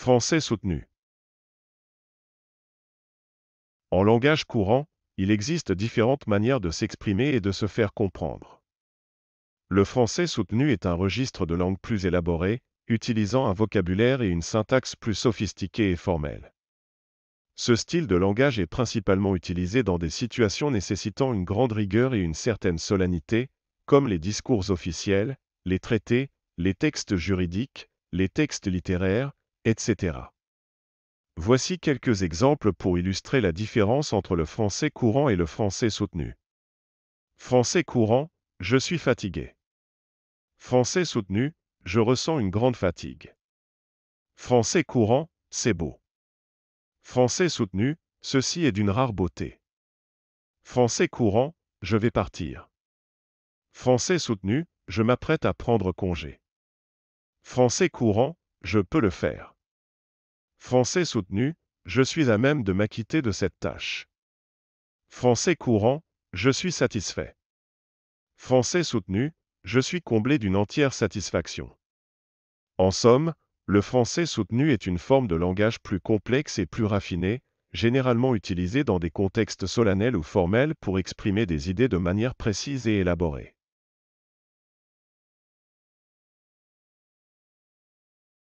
français soutenu. En langage courant, il existe différentes manières de s'exprimer et de se faire comprendre. Le français soutenu est un registre de langue plus élaboré, utilisant un vocabulaire et une syntaxe plus sophistiqués et formels. Ce style de langage est principalement utilisé dans des situations nécessitant une grande rigueur et une certaine solennité, comme les discours officiels, les traités, les textes juridiques, les textes littéraires, etc. Voici quelques exemples pour illustrer la différence entre le français courant et le français soutenu. Français courant, je suis fatigué. Français soutenu, je ressens une grande fatigue. Français courant, c'est beau. Français soutenu, ceci est d'une rare beauté. Français courant, je vais partir. Français soutenu, je m'apprête à prendre congé. Français courant, je peux le faire. Français soutenu, je suis à même de m'acquitter de cette tâche. Français courant, je suis satisfait. Français soutenu, je suis comblé d'une entière satisfaction. En somme, le français soutenu est une forme de langage plus complexe et plus raffinée, généralement utilisée dans des contextes solennels ou formels pour exprimer des idées de manière précise et élaborée.